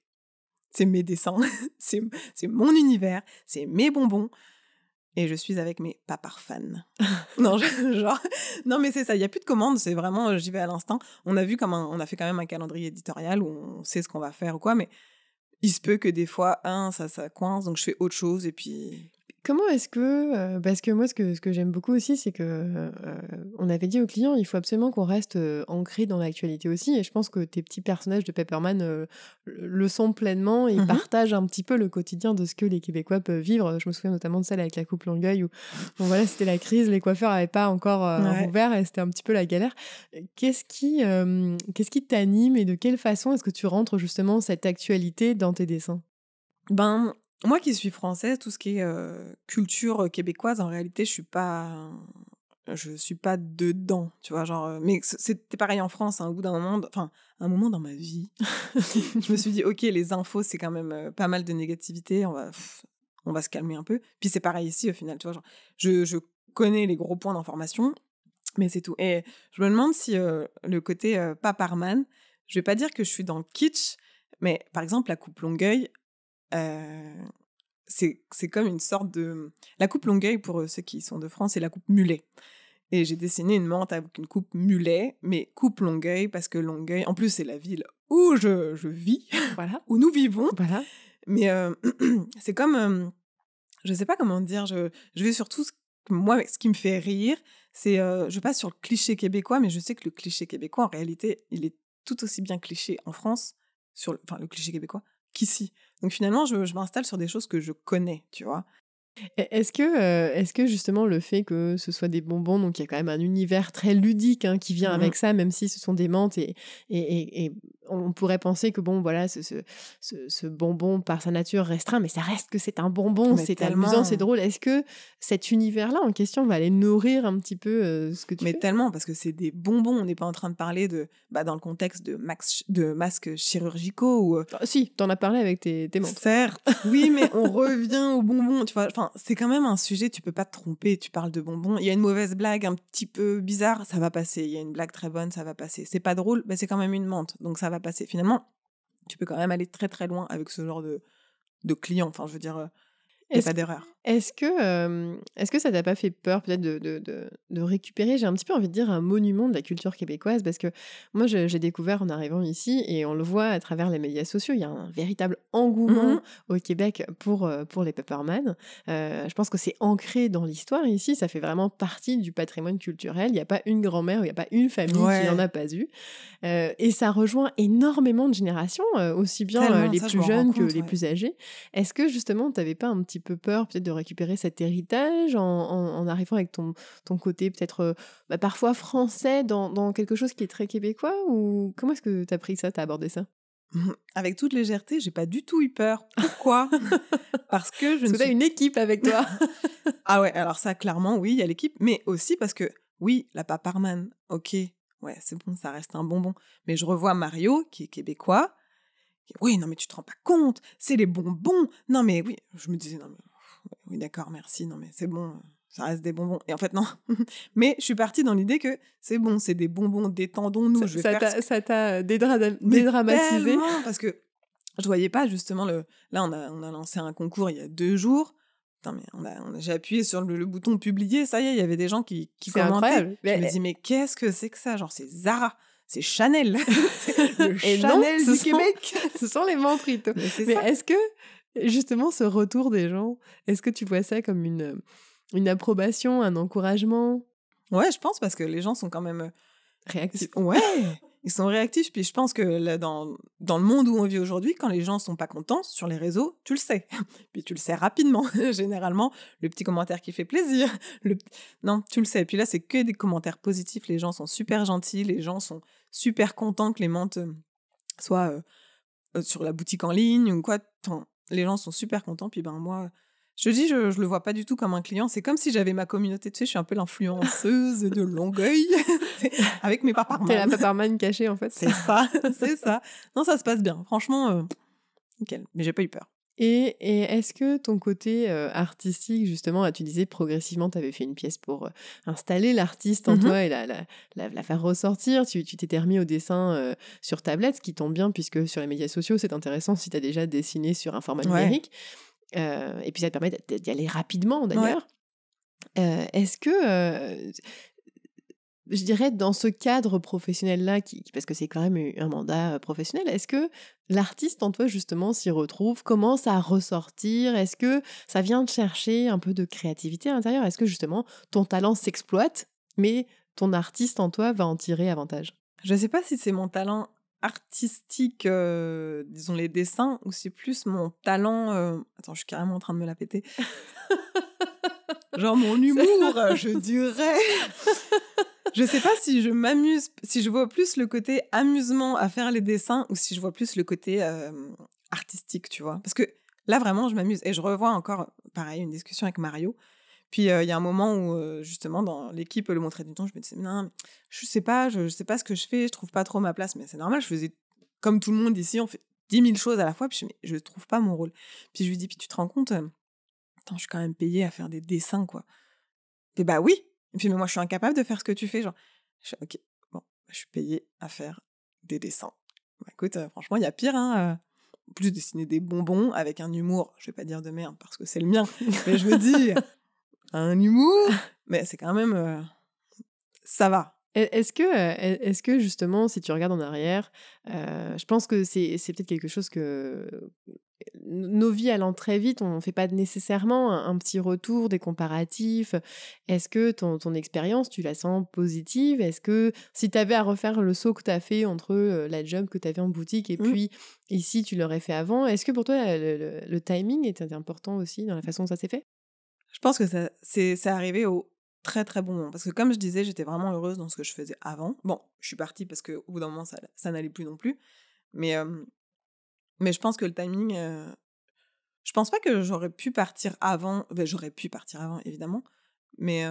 c'est mes dessins, (laughs) c'est mon univers, c'est mes bonbons. Et je suis avec mes papars fans. (laughs) non, (laughs) non, mais c'est ça, il n'y a plus de commandes, c'est vraiment, euh, j'y vais à l'instant. On a vu comme on a fait quand même un calendrier éditorial où on sait ce qu'on va faire ou quoi, mais il se peut que des fois, un, ça, ça coince, donc je fais autre chose et puis Comment est-ce que, euh, parce que moi ce que, ce que j'aime beaucoup aussi, c'est que euh, on avait dit aux clients, il faut absolument qu'on reste euh, ancré dans l'actualité aussi, et je pense que tes petits personnages de Pepperman le sont pleinement et mmh partagent un petit peu le quotidien de ce que les Québécois peuvent vivre. Je me souviens notamment de celle avec la coupe Longueuil où, bon voilà, c'était la crise, les coiffeurs n'avaient pas encore ouvert et c'était un petit peu la galère. Qu'est-ce qui, qu'est-ce qui t'anime et de quelle façon est-ce que tu rentres justement cette actualité dans tes dessins ben, moi qui suis française, tout ce qui est culture québécoise, en réalité, je suis pas, je suis pas dedans, tu vois, genre. Mais c'était pareil en France. un hein, au bout d'un moment, enfin, un moment dans ma vie, (laughs) je me suis dit, ok, les infos, c'est quand même pas mal de négativité. On va, on va se calmer un peu. Puis c'est pareil ici au final, tu vois, genre, je, je connais les gros points d'information, mais c'est tout. Et je me demande si le côté paparman pas parman, je vais pas dire que je suis dans le kitsch, mais par exemple la coupe Longueuil c'est comme une sorte de. La coupe Longueuil, pour euh, ceux qui sont de France, c'est la coupe Mulet. Et j'ai dessiné une menthe avec une coupe Mulet, mais coupe Longueuil, parce que Longueuil, en plus, c'est la ville où je, je vis, voilà. où nous vivons. Voilà. Mais euh, (clears throat) c'est comme. Je euh, je sais pas comment dire, je, je vais surtout. moi, ce qui me fait rire, c'est. je passe sur le cliché québécois, mais je sais que le cliché québécois, en réalité, il est tout aussi bien cliché en France, sur enfin, le cliché québécois, qu'ici. Donc finalement, je, je m'installe sur des choses que je connais, tu vois. E, est-ce que, euh, est-ce que justement le fait que ce soit des bonbons, donc il y a quand même un univers très ludique hein, qui vient avec mmh. ça, même si ce sont des menthes et, et, on pourrait penser que bon voilà ce, ce, bonbon par sa nature restreint, mais ça reste que c'est un bonbon, c'est amusant, c'est drôle. Est-ce que cet univers-là en question va aller nourrir un petit peu euh, ce que tu mais tellement parce que c'est des bonbons, on n'est pas en train de parler de bah, dans le contexte de, de masques chirurgicaux ou euh bah, si t'en as parlé avec tes, tes menthes. Certes, oui, mais on revient aux bonbons, tu vois, enfin c'est quand même un sujet, tu peux pas te tromper, tu parles de bonbons, il y a une mauvaise blague un petit peu bizarre, ça va passer, il y a une blague très bonne, ça va passer. C'est pas drôle, mais c'est quand même une menthe, donc ça va passer. Finalement, tu peux quand même aller très très loin avec ce genre de, de client. Enfin, je veux dire, euh, n'y pas d'erreur. Est-ce que, est-ce que ça t'a pas fait peur peut-être de, de, de, récupérer, j'ai un petit peu envie de dire, un monument de la culture québécoise Parce que moi, j'ai découvert en arrivant ici, et on le voit à travers les médias sociaux, il y a un véritable mmh engouement au Québec pour, pour les Peppermans. je pense que c'est ancré dans l'histoire ici, ça fait vraiment partie du patrimoine culturel. Il n'y a pas une grand-mère, il n'y a pas une famille qui n'en a pas eu. et ça rejoint énormément de générations, aussi bien les plus jeunes que les plus âgés. Est-ce que justement, tu n'avais pas un petit peu peur peut-être de récupérer cet héritage en, arrivant avec ton, ton côté peut-être euh, bah, parfois français dans, quelque chose qui est très québécois ou comment est-ce que tu as pris ça, tu as abordé ça (laughs) avec toute légèreté, j'ai pas du tout eu peur. Pourquoi (laughs) Parce que je parce une équipe avec toi. (laughs) ah ouais, alors ça clairement oui, il y a l'équipe, mais aussi parce que oui, la paparman, ok, ouais, c'est bon, ça reste un bonbon. Mais je revois Mario, qui est québécois, oui, non, mais tu te rends pas compte, c'est les bonbons. Non, mais oui, je me disais, non, mais oui, d'accord, merci, non, mais c'est bon, ça reste des bonbons. Et en fait, non. (laughs) mais je suis partie dans l'idée que c'est bon, c'est des bonbons, détendons-nous. Ça, t'a Parce que je voyais pas justement le. Là, on a, on a lancé un concours il y a deux jours. on a, j'ai appuyé sur le, bouton publier, ça y est, il y avait des gens qui, qui commentaient. Je me eh dis, mais qu'est-ce que c'est que ça Genre, c'est Zara c'est Chanel. (laughs) Chanel du Québec. (laughs) ce sont les ventrites Mais, est Mais est-ce que, justement, ce retour des gens, est-ce que tu vois ça comme une, une approbation, un encouragement Ouais, je pense, parce que les gens sont quand même. Euh, Réactifs. Ouais, ils sont réactifs. Puis je pense que là, dans, le monde où on vit aujourd'hui, quand les gens sont pas contents sur les réseaux, tu le sais. (laughs) Puis tu le sais rapidement. (laughs) Généralement, le petit commentaire qui fait plaisir. (laughs) Le... Non, tu le sais. Puis là, c'est que des commentaires positifs. Les gens sont super gentils. Les gens sont super contents que les mentes euh, soient euh, euh, sur la boutique en ligne ou quoi. les gens sont super contents. Puis ben moi, je dis, je, je le vois pas du tout comme un client. C'est comme si j'avais ma communauté. Tu sais, je suis un peu l'influenceuse de Longueuil (laughs) avec mes paparmans. (laughs) T'es la paparmane cachée, en fait. C'est ça, (laughs) c'est ça. Non, ça se passe bien. Franchement, ok euh, nickel. Mais j'ai pas eu peur. Et, et est-ce que ton côté euh, artistique, justement, tu disais progressivement, tu avais fait une pièce pour euh, installer l'artiste en mm-hmm. toi et la, la, faire ressortir. Tu t'étais remis au dessin sur tablette, ce qui tombe bien puisque sur les médias sociaux, c'est intéressant si tu as déjà dessiné sur un format numérique et puis ça te permet d'y aller rapidement d'ailleurs. Est-ce que, je dirais, dans ce cadre professionnel-là, qui, parce que c'est quand même un mandat professionnel, est-ce que l'artiste en toi justement s'y retrouve, commence à ressortir Est-ce que ça vient de chercher un peu de créativité à l'intérieur Est-ce que justement ton talent s'exploite, mais ton artiste en toi va en tirer avantage Je ne sais pas si c'est mon talent artistique, euh, disons les dessins, ou c'est plus mon talent. Euh, attends, je suis carrément en train de me la péter. Genre mon (laughs) humour, (laughs) je dirais. je sais pas si je m'amuse, si je vois plus le côté amusement à faire les dessins ou si je vois plus le côté euh, artistique, tu vois. Parce que là, vraiment, je m'amuse. Et je revois encore, pareil, une discussion avec Mario. Puis il y a un moment où, justement, dans l'équipe, le montrer du temps, je me disais, non, je sais pas, je, ne sais pas ce que je fais, je trouve pas trop ma place, mais c'est normal, je faisais comme tout le monde ici, on fait 10 000 choses à la fois, puis je, mais je trouve pas mon rôle. Puis je lui dis, puis tu te rends compte, attends, je suis quand même payée à faire des dessins, quoi. Et bah oui puis, mais moi, je suis incapable de faire ce que tu fais, genre, ok, bon, bah, je suis payée à faire des dessins. Bah, écoute, franchement, il y a pire, hein plus dessiner des bonbons avec un humour, je vais pas dire de merde parce que c'est le mien, mais je veux dis, un humour, ah. mais c'est quand même. Euh, ça va. E-, est-ce que, euh, est que justement, si tu regardes en arrière, euh, je pense que c'est peut-être quelque chose que nos vies allant très vite, on ne fait pas nécessairement un, petit retour, des comparatifs. Est-ce que ton, ton expérience, tu la sens positive Est-ce que si tu avais à refaire le saut que tu as fait entre la job que tu avais en boutique et mmh. puis ici, tu l'aurais fait avant, est-ce que pour toi, le, le timing était important aussi dans la façon dont ça s'est fait je pense que ça, c'est, c'est arrivé au très très bon moment. Parce que comme je disais, j'étais vraiment heureuse dans ce que je faisais avant. Bon, je suis partie parce qu'au bout d'un moment, ça, ça n'allait plus non plus. Mais, mais je pense que le timing... Je je pense pas que j'aurais pu partir avant. Ben, j'aurais pu partir avant, évidemment. Mais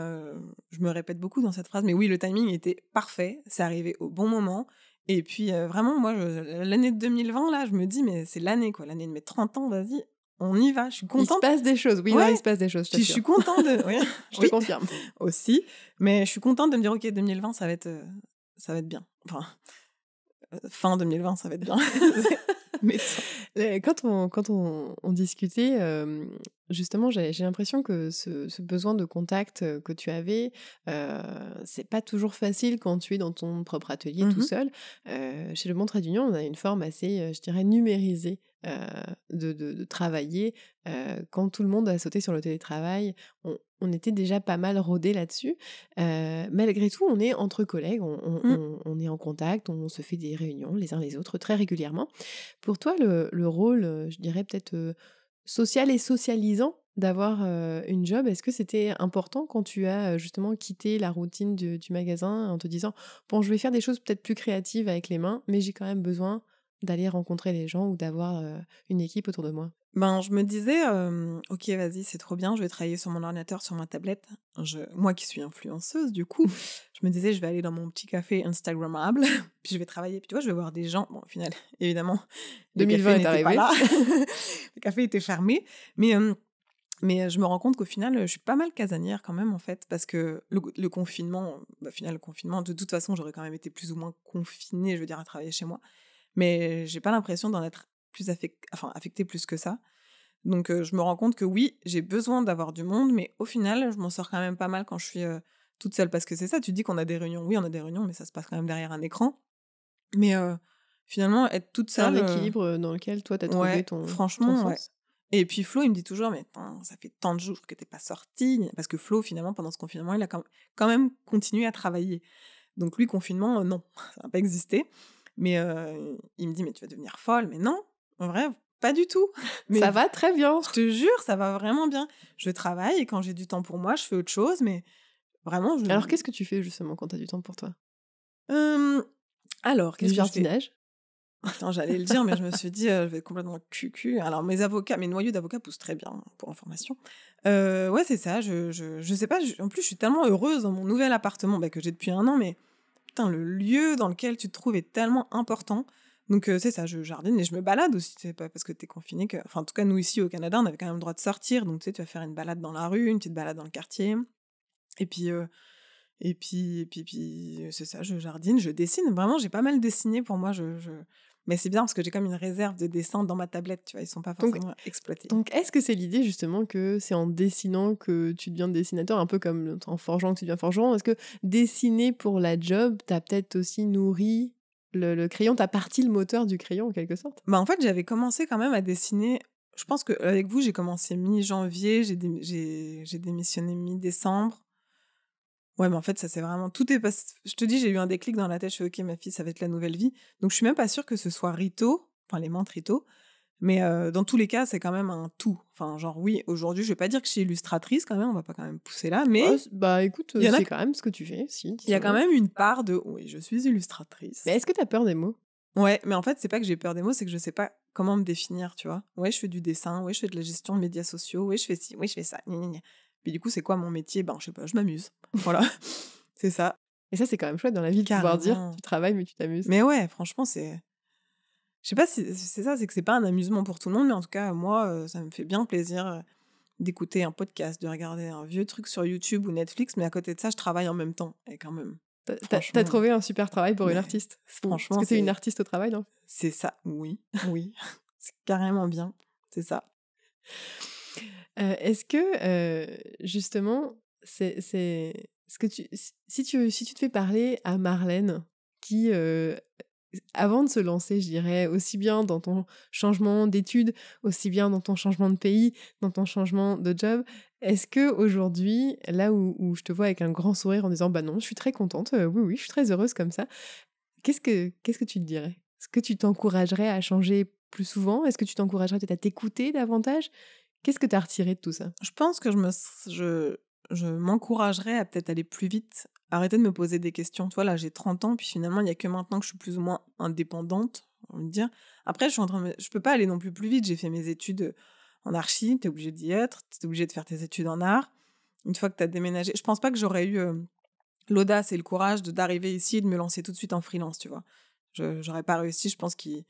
je me répète beaucoup dans cette phrase. Mais oui, le timing était parfait. C'est arrivé au bon moment. Et puis, vraiment, moi, je, l'année 2020, là, je me dis, mais c'est l'année, quoi. L'année de mes 30 ans, vas-y, on y va, je suis contente. Il se passe des choses, oui, il se passe des choses. Je, suis contente de, (laughs) je te confirme (laughs) aussi, mais je suis contente de me dire ok 2020 ça va être euh, ça va être bien. Enfin euh, fin 2020 ça va être bien. (laughs) mais euh, quand on quand on, discutait Justement, j'ai l'impression que ce, besoin de contact que tu avais, euh, c'est pas toujours facile quand tu es dans ton propre atelier mmh tout seul. chez le Bon d'Union, on a une forme assez, je dirais, numérisée de, travailler. quand tout le monde a sauté sur le télétravail, on, était déjà pas mal rodé là-dessus. malgré tout, on est entre collègues, mmh. on, est en contact, on se fait des réunions les uns les autres très régulièrement. Pour toi, le, le rôle, je dirais peut-être social et socialisant d'avoir une job. Est-ce que c'était important quand tu as justement quitté la routine du, magasin en te disant, bon, je vais faire des choses peut-être plus créatives avec les mains, mais j'ai quand même besoin d'aller rencontrer les gens ou d'avoir une équipe autour de moi ben, je me disais, ok, vas-y, c'est trop bien, je vais travailler sur mon ordinateur, sur ma tablette. moi qui suis influenceuse, du coup, (laughs) je me disais, je vais aller dans mon petit café Instagrammable, (laughs) puis je vais travailler, puis tu vois, je vais voir des gens. Bon, au final, (laughs) évidemment, 2020 est arrivé. Pas là. le café était fermé, mais mais je me rends compte qu'au final, je suis pas mal casanière quand même, en fait, parce que le, confinement, bah, au final, le confinement, de toute façon, j'aurais quand même été plus ou moins confinée, je veux dire, à travailler chez moi mais j'ai pas l'impression d'en être plus affecté, enfin, plus que ça. Donc je me rends compte que oui, j'ai besoin d'avoir du monde, mais au final, je m'en sors quand même pas mal quand je suis toute seule, parce que c'est ça, tu dis qu'on a des réunions, oui, on a des réunions, mais ça se passe quand même derrière un écran. Mais finalement, être toute seule... Un équilibre dans lequel toi, tu as trouvé ton... Franchement, Et puis Flo, il me dit toujours, mais ça fait tant de jours que tu t'es pas sortie. parce que Flo, finalement, pendant ce confinement, il a quand même continué à travailler. Donc lui, confinement, non, (laughs) ça n'a pas existé. Mais il me dit, mais tu vas devenir folle. Mais non, en vrai, pas du tout. (laughs) Mais ça va très bien. Je te jure, ça va vraiment bien. Je travaille et quand j'ai du temps pour moi, je fais autre chose, mais vraiment. Je... Alors, qu'est-ce que tu fais justement quand tu as du temps pour toi Alors, qu'est-ce que jardinage j'allais le dire, mais je me suis dit, je vais complètement cucu. Alors, mes avocats, mes noyaux d'avocats poussent très bien, hein, pour information. ouais, c'est ça. Je, je, sais pas. en plus, je suis tellement heureuse dans mon nouvel appartement bah, que j'ai depuis un an, mais le lieu dans lequel tu te trouves est tellement important. Donc, tu euh, c'est ça, je jardine et je me balade aussi. C'est pas parce que t'es confiné que. Enfin, en tout cas, nous ici au Canada, on avait quand même le droit de sortir. Donc, tu sais, tu vas faire une balade dans la rue, une petite balade dans le quartier. Et puis. Euh, et puis, et puis, c'est ça, je jardine, je dessine. Vraiment, j'ai pas mal dessiné pour moi. je, mais c'est bien parce que j'ai comme une réserve de dessins dans ma tablette, tu vois, ils sont pas forcément exploités. Donc est-ce que c'est l'idée justement que c'est en dessinant que tu deviens dessinateur, un peu comme en forgeant que tu deviens forgeron Est-ce que dessiner pour la job, t'as peut-être aussi nourri le, le crayon, t'as parti le moteur du crayon en quelque sorte Bah en fait, j'avais commencé quand même à dessiner je pense que avec vous, j'ai commencé mi-janvier, j'ai démissionné mi-décembre. Ouais, mais en fait, ça c'est vraiment tout est Je te dis, j'ai eu un déclic dans la tête. Je suis ok, ma fille, ça va être la nouvelle vie. Donc, je suis même pas sûre que ce soit rito, enfin les mantes rito. Mais euh, dans tous les cas, c'est quand même un tout. Enfin, genre oui, aujourd'hui, je vais pas dire que je suis illustratrice quand même. On va pas quand même pousser là, mais ah, bah écoute, c'est a... quand même ce que tu fais. Si. Il y a quand même une part de oui, je suis illustratrice. Mais est-ce que tu as peur des mots Ouais, mais en fait, c'est pas que j'ai peur des mots, c'est que je sais pas comment me définir, tu vois. Ouais, je fais du dessin, ouais, je fais de la gestion de médias sociaux, ouais, je fais ci, ouais, je fais ça. Et du coup, c'est quoi mon métier Ben, je sais pas, je m'amuse. (laughs) Voilà, c'est ça. Et ça, c'est quand même chouette dans la vie de pouvoir dire tu travailles, mais tu t'amuses. Mais ouais, franchement, c'est. Je sais pas si c'est ça, c'est que c'est pas un amusement pour tout le monde, mais en tout cas, moi, euh, ça me fait bien plaisir euh, d'écouter un podcast, de regarder un vieux truc sur YouTube ou Netflix, mais à côté de ça, je travaille en même temps. Et quand même. T'as trouvé un super travail pour une artiste. Franchement. Parce que c'est une artiste au travail, non C'est ça, oui. Oui. (laughs) c'est carrément bien. C'est ça. Euh, est-ce que, euh, justement, c'est ce que tu, si, tu, si tu te fais parler à Marlène, qui, euh, avant de se lancer, je dirais, aussi bien dans ton changement d'études, aussi bien dans ton changement de pays, dans ton changement de job, est-ce que aujourd'hui, là où, je te vois avec un grand sourire en disant, bah non, je suis très contente, oui, oui, je suis très heureuse comme ça, qu'est-ce que, qu'est-ce que tu te dirais Est-ce que tu t'encouragerais à changer plus souvent Est-ce que tu t'encouragerais peut-être à t'écouter davantage Qu'est-ce que tu as retiré de tout ça Je pense que je me, je, m'encouragerais à peut-être aller plus vite, arrêter de me poser des questions. Toi, vois, là, j'ai 30 ans, puis finalement, il n'y a que maintenant que je suis plus ou moins indépendante, on va dire. Après, je suis en train peux pas aller non plus plus vite. J'ai fait mes études en archi, tu es obligé d'y être, tu es obligé de faire tes études en art. Une fois que tu as déménagé, je pense pas que j'aurais eu l'audace et le courage d'arriver ici et de me lancer tout de suite en freelance, tu vois. Je n'aurais pas réussi, je pense qu'il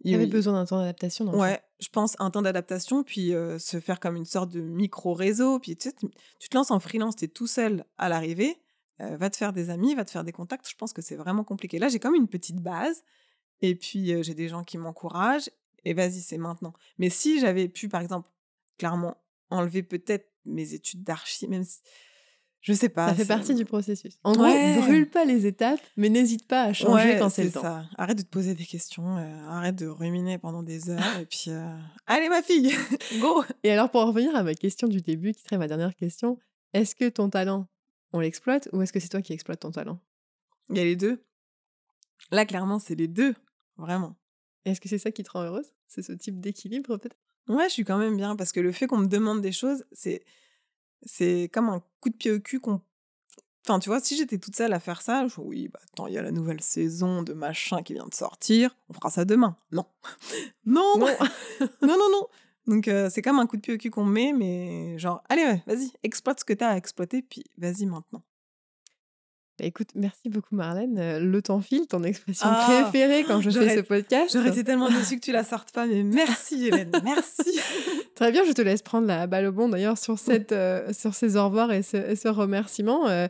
il y avait besoin d'un temps d'adaptation. ouais, je pense un temps d'adaptation, puis se faire comme une sorte de micro-réseau. Puis tu, te lances en freelance, tu es tout seul à l'arrivée, va te faire des amis, va te faire des contacts. Je pense que c'est vraiment compliqué. Là, j'ai comme une petite base, et puis j'ai des gens qui m'encouragent, et vas-y, c'est maintenant. Mais si j'avais pu, par exemple, clairement enlever peut-être mes études d'archi, même si je sais pas. Ça fait partie du processus. En gros, brûle pas les étapes, mais n'hésite pas à changer quand c'est le temps. Ça. Arrête de te poser des questions, euh, arrête de ruminer pendant des heures, et puis euh, allez ma fille, (laughs) go. (laughs) Et alors pour revenir à ma question du début, qui serait ma dernière question, est-ce que ton talent, on l'exploite, ou est-ce que c'est toi qui exploites ton talent Il y a les deux. Là, clairement, c'est les deux, vraiment. Est-ce que c'est ça qui te rend heureuse C'est ce type d'équilibre peut-être Ouais, je suis quand même bien parce que le fait qu'on me demande des choses, c'est c'est comme un coup de pied au cul qu'on. Enfin, tu vois, si j'étais toute seule à faire ça, oui, bah attends, il y a la nouvelle saison de machin qui vient de sortir, on fera ça demain. Non. (laughs) non, (laughs) non, non, non, Donc euh, c'est comme un coup de pied au cul qu'on met, mais genre, allez, vas-y, exploite ce que t'as à exploiter, puis vas-y maintenant. Bah, écoute, merci beaucoup Marlène. Euh, le temps file, ton expression ah, préférée quand je fais ce podcast. J'aurais été tellement déçue que tu la sortes pas, mais merci Hélène, (laughs) merci. Très bien, je te laisse prendre la balle au bon d'ailleurs sur, euh, sur ces au revoir et ce, remerciement. Euh,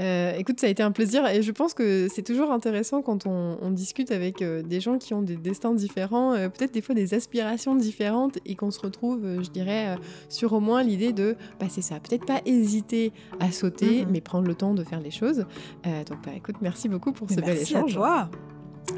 euh, écoute, ça a été un plaisir et je pense que c'est toujours intéressant quand on, discute avec euh, des gens qui ont des destins différents, euh, peut-être des fois des aspirations différentes et qu'on se retrouve, je dirais, sur au moins l'idée de, passer bah, ça, peut-être pas hésiter à sauter, mhm. mais prendre le temps de faire les choses. donc, bah, écoute, merci beaucoup pour ce bel échange. Merci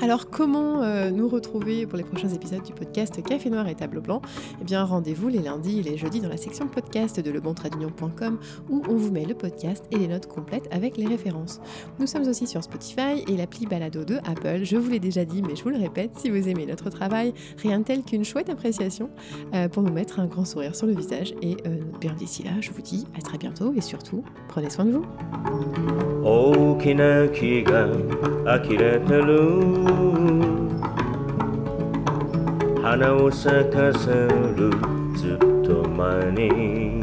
alors comment euh, nous retrouver pour les prochains épisodes du podcast Café Noir et Tableau Blanc Eh bien rendez-vous les lundis et les jeudis dans la section podcast de lebontradunion.com où on vous met le podcast et les notes complètes avec les références. Nous sommes aussi sur Spotify et l'appli Balado de Apple. Je vous l'ai déjà dit mais je vous le répète, si vous aimez notre travail, rien de tel qu'une chouette appréciation euh, pour nous mettre un grand sourire sur le visage. Et euh, bien d'ici là, je vous dis à très bientôt et surtout, prenez soin de vous. 花を咲かせるずっと前に